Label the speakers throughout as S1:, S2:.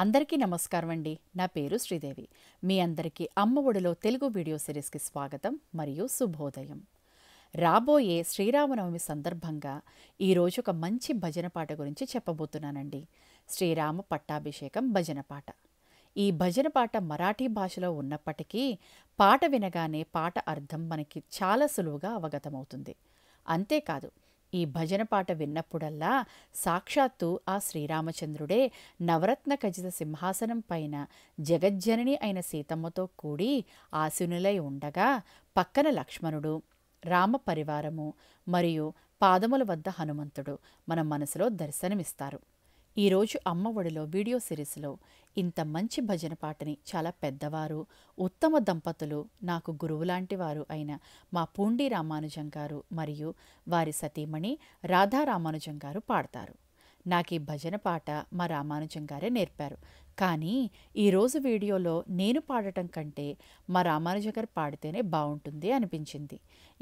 S1: అందరికీ నమస్కారం అండి నా పేరు శ్రీదేవి మీ అందరికీ అమ్మ ఒడిలో తెలుగు వీడియో సిరీస్కి స్వాగతం మరియు శుభోదయం రాబోయే శ్రీరామనవమి సందర్భంగా ఈరోజు ఒక మంచి భజన పాట గురించి చెప్పబోతున్నానండి శ్రీరామ పట్టాభిషేకం భజన పాట ఈ భజన పాట మరాఠీ భాషలో ఉన్నప్పటికీ పాట వినగానే పాట అర్థం మనకి చాలా సులువుగా అవగతమవుతుంది అంతేకాదు ఈ భజన పాట విన్నప్పుడల్లా సాక్షాత్తు ఆ శ్రీరామచంద్రుడే నవరత్న ఖజిత సింహాసనం పైన జగజ్జనని అయిన సీతమ్మతో కూడి ఆశీనులై ఉండగా పక్కన లక్ష్మణుడు రామ పరివారము మరియు పాదముల వద్ద హనుమంతుడు మన మనసులో దర్శనమిస్తారు ఈరోజు అమ్మఒడిలో వీడియో సిరీస్లో ఇంత మంచి భజన పాటని చాలా పెద్దవారు ఉత్తమ దంపతులు నాకు గురువు లాంటి వారు అయిన మా పూండి రామానుజం గారు మరియు వారి సతీమణి రాధా రామానుజం గారు పాడతారు నాకు ఈ భజన పాట మా రామానుజం గారే నేర్పారు కానీ ఈరోజు వీడియోలో నేను పాడటం కంటే మా రామానుజం గారు పాడితేనే బాగుంటుంది అనిపించింది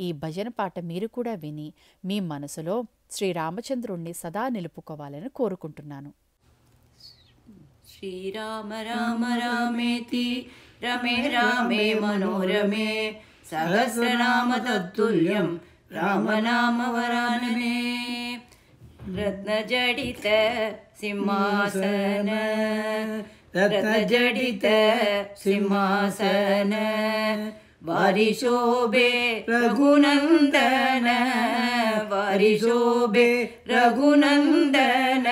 S1: ఈ భజన పాట మీరు కూడా విని మీ మనసులో శ్రీరామచంద్రుణ్ణి సదా నిలుపుకోవాలని కోరుకుంటున్నాను
S2: శ్రీరామ రామ రామేతి రమే రామే మనోరమే సహస్రనామ తత్తుల్యం రామనామ వరానమే रत्नजडित सिंहासन रत्नजडित सिंहासन वारिशोभे रघुनन्दन वारिशोभे रघुनन्दन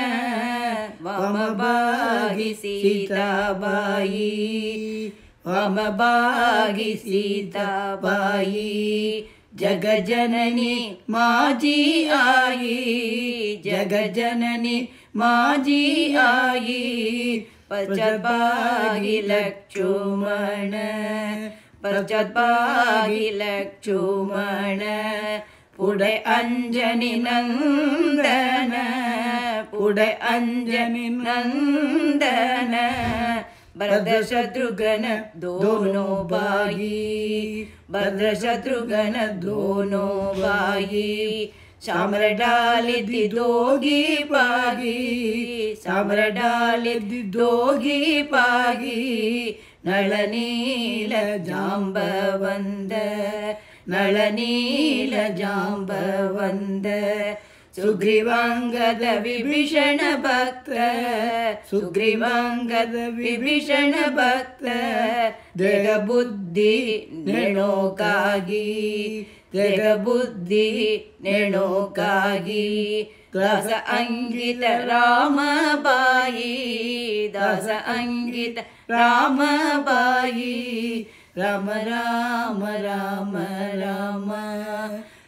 S2: वामबाहि सीताबायि वामबाहि सीताबायि ജഗജനനി മാജി ആയി ജഗജനനി മാജിയായി പശ്ചാത്ഭാഗി ലക്ഷുമണ പശ്ചാത്ഭാഗി ലക്ഷുമണ പുടെ അഞ്ജനി നന്ദന പുടെ അഞ്ജനി നന്ദന ಭದ್ರಶತ್ರುಘ್ನ ದೋನೋ ಬಾಯಿ ಭದ್ರಶತ್ರುಘ್ನ ದೋನೋ ಬಾಯಿ ಸಾಮ್ರ ಡಾಲಿದ್ದಿ ದೋಗಿ ಪಾಗಿ ಸಾಮ್ರ ಡಾಲಿದ್ದಿ ದೋಗಿ ಪಾಗಿ ಜಾಂಬ ನಳ ನೀಲ ಜಾಂಬವಂದ सुग्रीवाङ्गद विभीषण भक्त सुग्रीवाङ्गद विभीषण भक्त देव बुद्धि नेणोकागी तुद्धि नेणोकागी अङ्गित रामबायि दस अङ्गित रामबा राम राम राम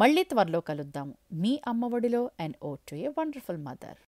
S1: మళ్ళీ త్వరలో కలుద్దాము మీ అమ్మఒడిలో and oh to a wonderful mother